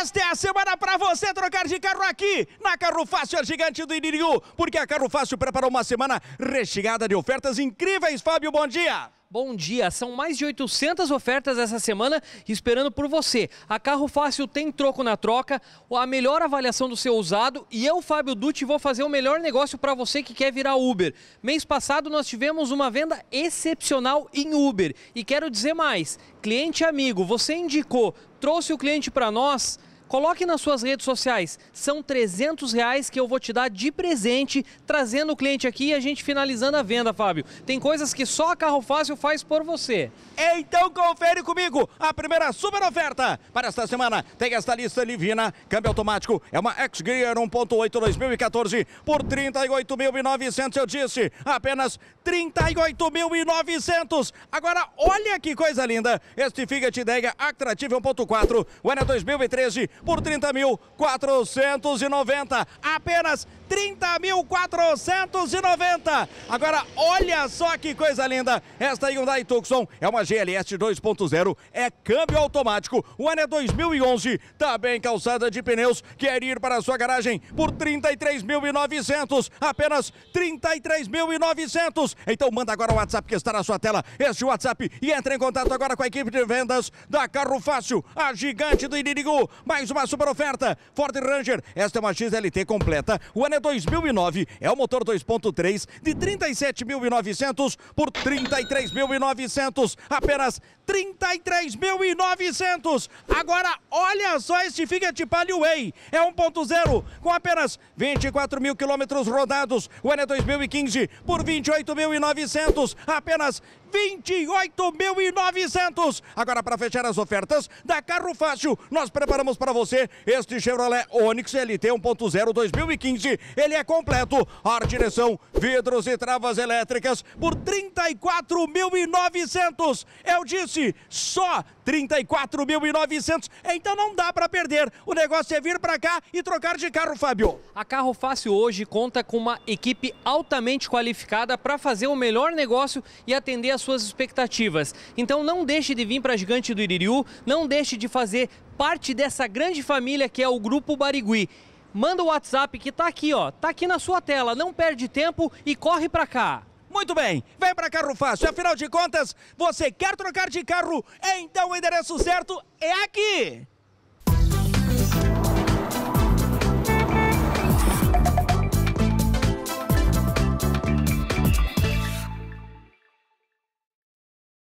Esta é a semana para você trocar de carro aqui na Carro Fácil, a gigante do Iniriú, porque a Carro Fácil preparou uma semana recheada de ofertas incríveis. Fábio, bom dia! Bom dia, são mais de 800 ofertas essa semana esperando por você. A Carro Fácil tem troco na troca, a melhor avaliação do seu usado e eu, Fábio Dutti, vou fazer o melhor negócio para você que quer virar Uber. Mês passado nós tivemos uma venda excepcional em Uber e quero dizer mais, cliente amigo, você indicou, trouxe o cliente para nós Coloque nas suas redes sociais. São 300 reais que eu vou te dar de presente, trazendo o cliente aqui e a gente finalizando a venda, Fábio. Tem coisas que só a Carro Fácil faz por você. Então confere comigo a primeira super oferta para esta semana. Tem esta lista Livina, câmbio automático, é uma X-Gear 1.8 2014 por 38.900, eu disse, apenas 38.900. Agora olha que coisa linda, este Fiat Idea Actrativa 1.4, o ano 2013, é por 30.490. Apenas 30.490. Agora, olha só que coisa linda. Esta Hyundai Tucson é uma GLS 2.0, é câmbio automático. O ano é 2011, tá bem calçada de pneus. Quer ir para a sua garagem por 33.900, apenas 33.900. Então manda agora o WhatsApp que está na sua tela, este WhatsApp, e entre em contato agora com a equipe de vendas da Carro Fácil, a gigante do Inimigo. Mais uma super oferta. Ford Ranger, esta é uma XLT completa. O ano é 2009, é o motor 2.3 de 37.900 por 33.900. Apenas 33.900. Agora, olha só este Fiat Palio Way. É 1.0 com apenas 24 mil quilômetros rodados. O ano é 2015 por 28.900. Apenas 28.900. Agora, para fechar as ofertas da Carro Fácil, nós preparamos para você este Chevrolet Onix LT 1.0 2015. Ele é completo, ar, direção, vidros e travas elétricas por 34.900. Eu disse, só 34.900. Então não dá para perder. O negócio é vir para cá e trocar de carro, Fábio. A Carro Fácil hoje conta com uma equipe altamente qualificada para fazer o melhor negócio e atender às suas expectativas. Então não deixe de vir para a Gigante do Iririú, não deixe de fazer parte dessa grande família que é o Grupo Barigui. Manda o WhatsApp que está aqui, ó, tá aqui na sua tela, não perde tempo e corre para cá. Muito bem, vem para Carro Fácil. Afinal de contas, você quer trocar de carro? Então o endereço certo é aqui.